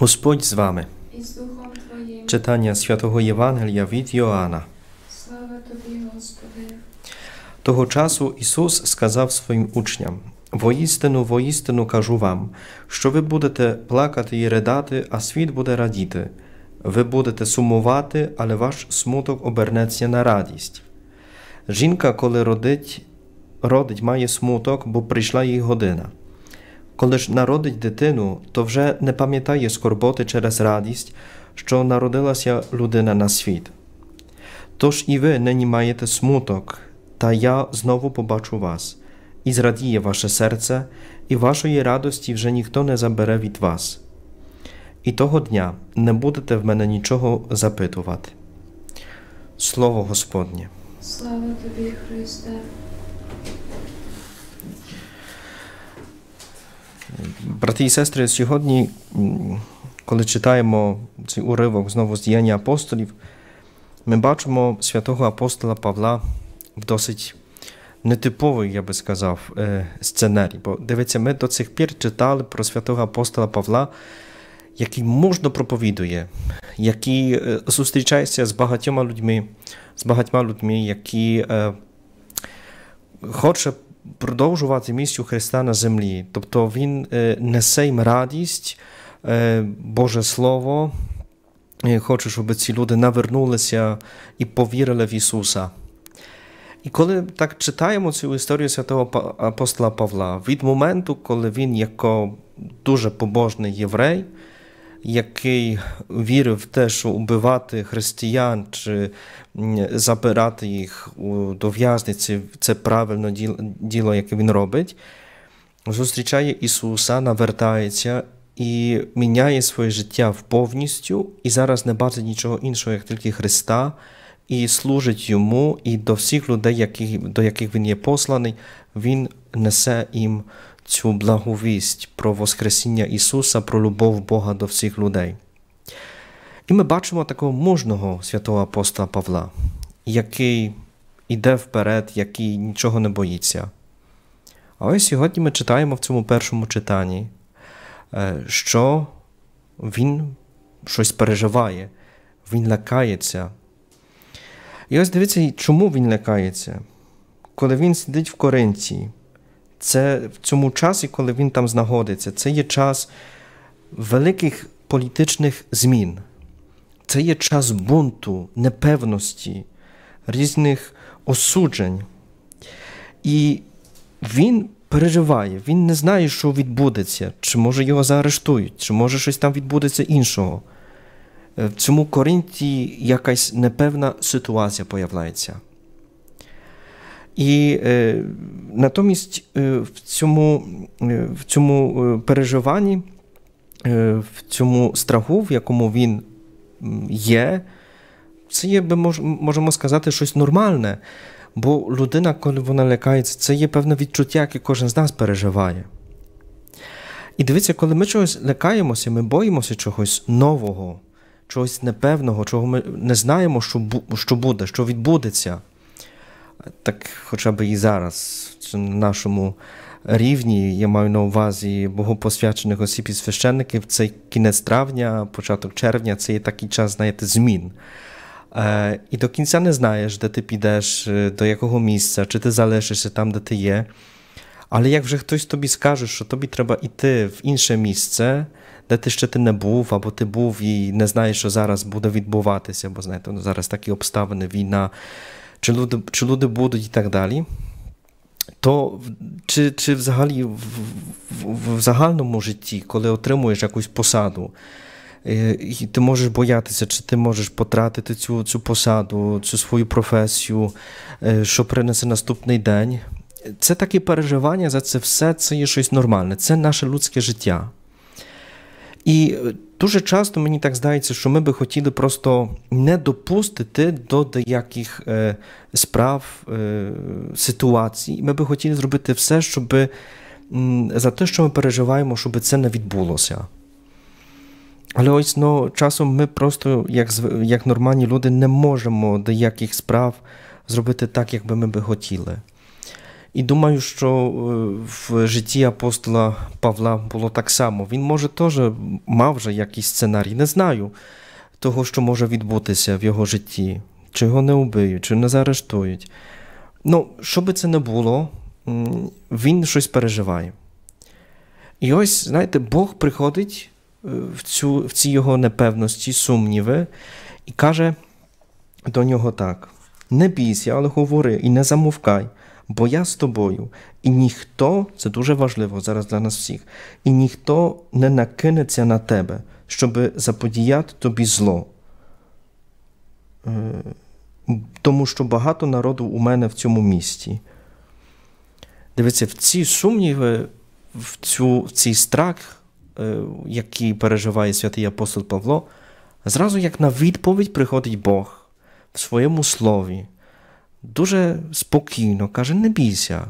Господь з вами. Читання святого Євангелія від Йоанна. Того часу Ісус сказав своїм учням: Воістину, воістину кажу вам, що ви будете плакати і ридати, а світ буде радіти. Ви будете сумувати, але ваш смуток обернеться на радість. Жінка, коли родить, родить, має смуток, бо прийшла їй година. Коли ж народить дитину, то вже не пам'ятає скорботи через радість, що народилася людина на світ. Тож і ви нині маєте смуток, та я знову побачу вас, і зрадіє ваше серце, і вашої радості вже ніхто не забере від вас. І того дня не будете в мене нічого запитувати. Слово Господнє. Слава тобі, Христе. Брати і сестри, сьогодні, коли читаємо цей уривок знову з діяння апостолів, ми бачимо святого апостола Павла в досить нетиповий, я би сказав, е, сценарій. Бо дивіться, ми до цих пір читали про святого апостола Павла, який мужно проповідує, який е, зустрічається з багатьма людьми, з багатьма людьми, які е, хоче продовжувати місію Христа на землі. Тобто Він е, несе їм радість, е, Боже Слово. Е, хочу, щоб ці люди навернулися і повірили в Ісуса. І коли так читаємо цю історію святого апостола Павла, від моменту, коли він, як дуже побожний єврей, який вірив в те, що убивати християн чи забирати їх до в'язниці це правильне діло, яке він робить, зустрічає Ісуса, навертається і міняє своє життя повністю, і зараз не бачить нічого іншого, як тільки Христа. І служить йому, і до всіх людей, яких, до яких він є посланий, він несе їм цю благовість про Воскресіння Ісуса, про любов Бога до всіх людей. І ми бачимо такого мужного святого апостола Павла, який іде вперед, який нічого не боїться. А ось сьогодні ми читаємо в цьому першому читанні, е, що він щось переживає, він лякається. І ось дивіться, чому він лякається, коли він сидить в Коринті, це в цьому часі, коли він там знаходиться, це є час великих політичних змін, це є час бунту, непевності, різних осуджень. І він переживає, він не знає, що відбудеться, чи може його заарештують, чи може щось там відбудеться іншого. Е, в цьому Коринті якась непевна ситуація появляється. І е, натомість е, в цьому е, в цьому е, переживанні, е, в цьому страху, в якому він є, це є, можемо сказати, щось нормальне. Бо людина, коли вона лякається, це є певне відчуття, яке кожен з нас переживає. І дивіться, коли ми чогось лякаємося, ми боїмося чогось нового, чогось непевного, чого ми не знаємо, що, що буде, що відбудеться так хоча б і зараз, на нашому рівні, я маю на увазі богопосвячених осіб і священників, це кінець травня, початок червня, це є такий час, знаєте, змін. Е, і до кінця не знаєш, де ти підеш, е, до якого місця, чи ти залишишся там, де ти є. Але як вже хтось тобі скаже, що тобі треба йти в інше місце, де ти ще ти не був, або ти був і не знаєш, що зараз буде відбуватися, бо знаєте, ну, зараз такі обставини, війна, чи люди czy ludy budуть i tak dalej, то чи чи взагалі в, в, в загальному житті, коли отримуєш якусь посаду, е, і ти можеш боятися, чи ти можеш потратити цю цю посаду, цю свою професію, е, що принесе наступний день. Це такі переживання за це все це є щось нормальне, це наше людське життя. І е, Дуже часто мені так здається, що ми би хотіли просто не допустити до деяких е, справ, е, ситуацій. Ми би хотіли зробити все, щоб м, за те, що ми переживаємо, щоб це не відбулося. Але ось ну, часом ми просто, як як нормальні люди, не можемо деяких справ зробити так, як би ми би хотіли. І думаю, що е, в житті апостола Павла було так само. Він, може, теж мав вже якийсь сценарій, не знаю того, що може відбутися в його житті, чи його не вбиють, чи не заарештують. Ну, що би це не було, він щось переживає. І ось, знаєте, Бог приходить е, в, цю, в ці його непевності, сумніви, і каже до нього так: не бійся, але говори і не замовкай бо я з тобою, і ніхто, це дуже важливо зараз для нас всіх, і ніхто не накинеться на тебе, щоб заподіяти тобі зло. Е, тому що багато народу у мене в цьому місті. Дивіться, в ці сумніви, в, цю, в цей страх, е, який переживає святий апостол Павло, зразу як на відповідь приходить Бог в своєму слові дуже спокійно каже: не бійся.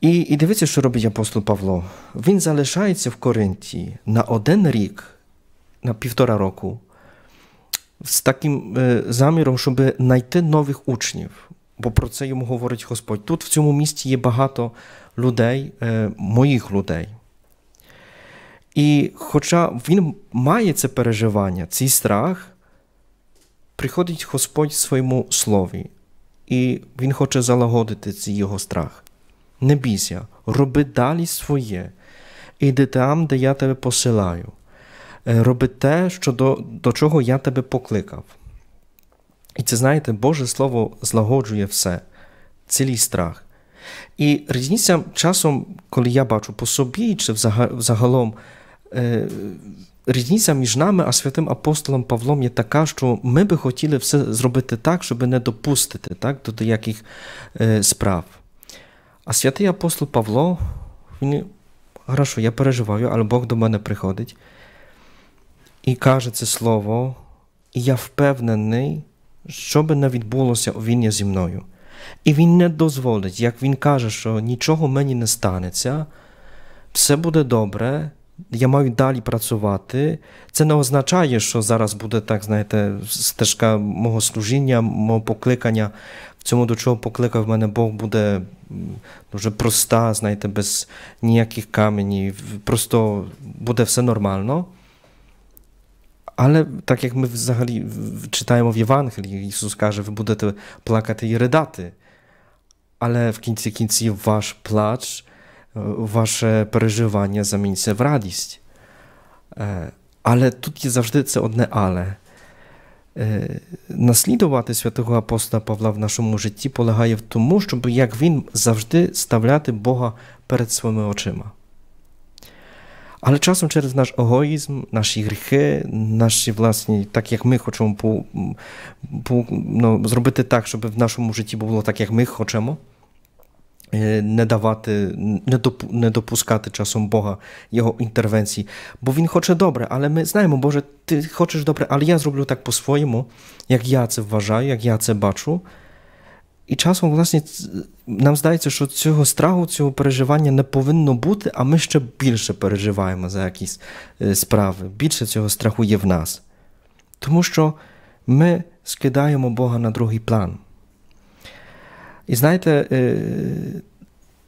І і дивіться, що робить апостол Павло. Він залишається в Коринті на один рік, на півтора року, з таким е, заміром, щоб знайти нових учнів. Бо про це йому говорить Господь. Тут в цьому місті є багато людей, е, моїх людей. І хоча він має це переживання, цей страх, приходить Господь в своєму слові, і Він хоче залагодити цей його страх. Не бійся, роби далі своє, іди там, де я тебе посилаю. Е, роби те, що до, до чого я тебе покликав. І це знаєте, Боже Слово злагоджує все, цілий страх. І різниця часом, коли я бачу по собі, чи взагалом е, різниця між нами, а святим апостолом Павлом є така, що ми би хотіли все зробити так, щоб не допустити так, до деяких е, справ. А святий апостол Павло, він хорошо, я переживаю, але Бог до мене приходить і каже це слово, і я впевнений, що би не відбулося, він є зі мною. І він не дозволить, як він каже, що нічого мені не станеться, все буде добре. Я маю далі працювати. Це не означає, що зараз буде так, знаєте, стежка мого служіння, мого покликання. В цьому до чого покликав мене Бог буде дуже проста, знаєте, без ніяких каменів, просто буде все нормально. Але так як ми взагалі читаємо в Євангелії, Ісус каже, ви будете плакати і ридати. Але в кінці кінців ваш плач. Ваше переживання заміниться в радість. Е, але тут є завжди це одне але. Е, наслідувати святого апостола Павла в нашому житті полягає в тому, щоб як він завжди ставляти Бога перед своїми очима. Але часом через наш егоїзм, наші гріхи, наші власні, так як ми хочемо по, по, ну, зробити так, щоб в нашому житті було так, як ми хочемо. Е, не давати, не допускати часом Бога Його інтервенції. Бо Він хоче добре, але ми знаємо, Боже, Ти хочеш добре, але я зроблю так по-своєму, як я це вважаю, як я це бачу. І часом, власне, нам здається, що цього страху, цього переживання не повинно бути, а ми ще більше переживаємо за якісь е, справи. Більше цього страху є в нас. Тому що ми скидаємо Бога на другий план. І знаєте, е,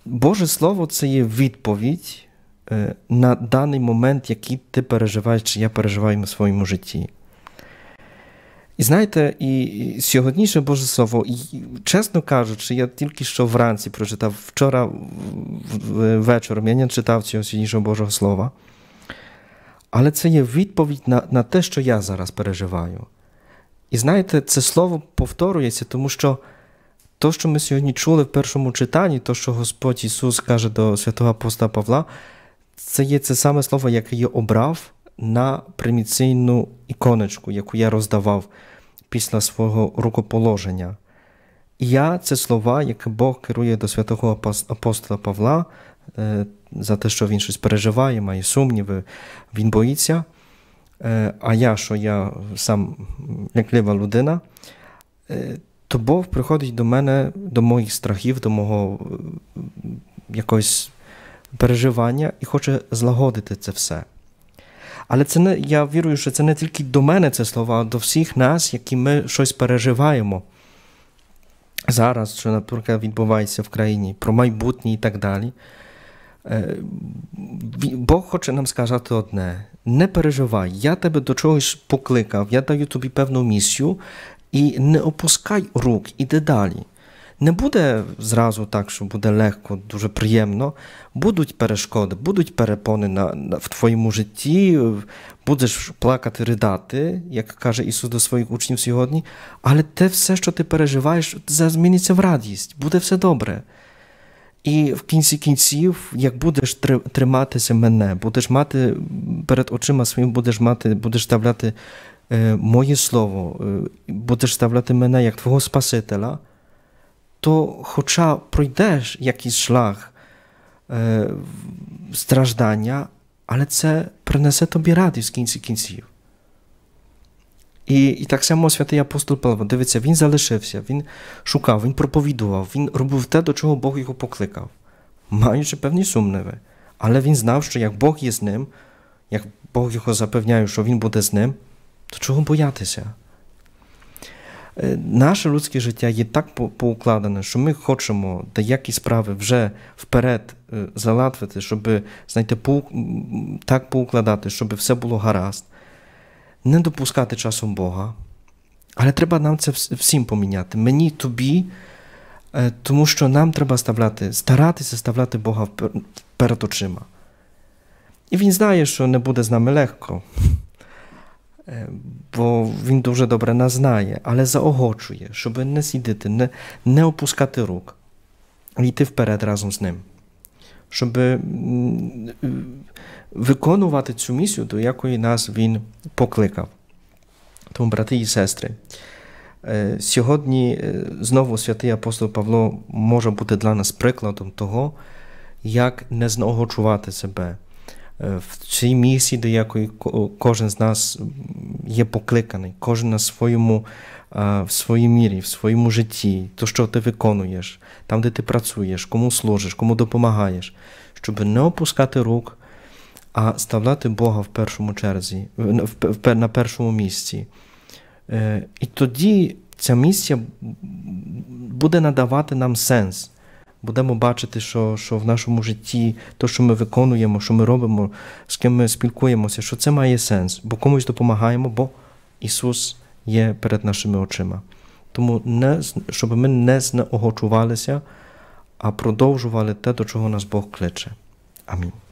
Боже Слово це є відповідь е, на даний момент, який ти переживаєш, чи я переживаю в своєму житті. І знаєте, і сьогодніше Боже Слово, і, чесно кажучи, я тільки що вранці прочитав, вчора вечором я не читав цього сьогоднішнього Божого Слова. Але це є відповідь на, на те, що я зараз переживаю. І знаєте, це слово повторюється, тому що. То, що ми сьогодні чули в першому читанні, то, що Господь Ісус каже до святого апостола Павла, це є це саме слово, яке я обрав на приміційну іконочку, яку я роздавав після свого рукоположення. І я це слова, яке Бог керує до святого апостола Павла е, за те, що він щось переживає, має сумніви, він боїться. Е, а я, що я сам ляклива людина, е, то Бог приходить до мене, до моїх страхів, до мого е, якогось переживання і хоче злагодити це все. Але це не я вірую, що це не тільки до мене це слово, а до всіх нас, які ми щось переживаємо зараз, що наприклад відбувається в країні, про майбутнє і так далі. Е, Бог хоче нам сказати одне: не переживай, я тебе до чогось покликав, я даю тобі певну місію, і не опускай рук, іди далі. Не буде зразу так, що буде легко, дуже приємно. Будуть перешкоди, будуть перепони на, на, в твоєму житті, будеш плакати, ридати, як каже Ісус до своїх учнів сьогодні, але те все, що ти переживаєш, зміниться в радість, буде все добре. І в кінці кінців, як будеш триматися мене, будеш мати перед очима своїм, будеш мати, будеш ставляти Е, моє Слово, е, будеш ставляти мене як Твого Спасителя, то хоча пройдеш якийсь шлях е, страждання, але це принесе тобі радість в кінці кінців. І і так само святий апостол Павло, дивиться, він залишився, він шукав, він проповідував, він робив те, до чого Бог його покликав, маючи певні сумніви. Але він знав, що як Бог є з ним, як Бог його запевняє, що він буде з ним, то чого боятися? Е, наше людське життя є так поукладене, що ми хочемо деякі справи вже вперед е, залатвити, щоб знаєте, так поукладати, щоб все було гаразд, не допускати часом Бога. Але треба нам це всім поміняти. Мені тобі, е, тому що нам треба ставляти, старатися ставляти Бога перед очима. І він знає, що не буде з нами легко бо він дуже добре нас знає, але заохочує, щоб не сидіти, не, не опускати рук, йти вперед разом з ним. Щоб виконувати цю місію, до якої нас він покликав. Тому, брати і сестри, сьогодні знову святий апостол Павло може бути для нас прикладом того, як не знеогочувати себе в цій місії, до якої кожен з нас є покликаний, кожен на своєму, е, в своїй мірі, в своєму житті, то, що ти виконуєш, там, де ти працюєш, кому служиш, кому допомагаєш, щоб не опускати рук, а ставляти Бога в першому черзі, на першому місці. Е, і тоді ця місія буде надавати нам сенс будемо бачити, що що в нашому житті то, що ми виконуємо, що ми робимо, з ким ми спілкуємося, що це має сенс, бо комусь допомагаємо, бо Ісус є перед нашими очима. Тому не, щоб ми не знеогочувалися, а продовжували те, до чого нас Бог кличе. Амінь.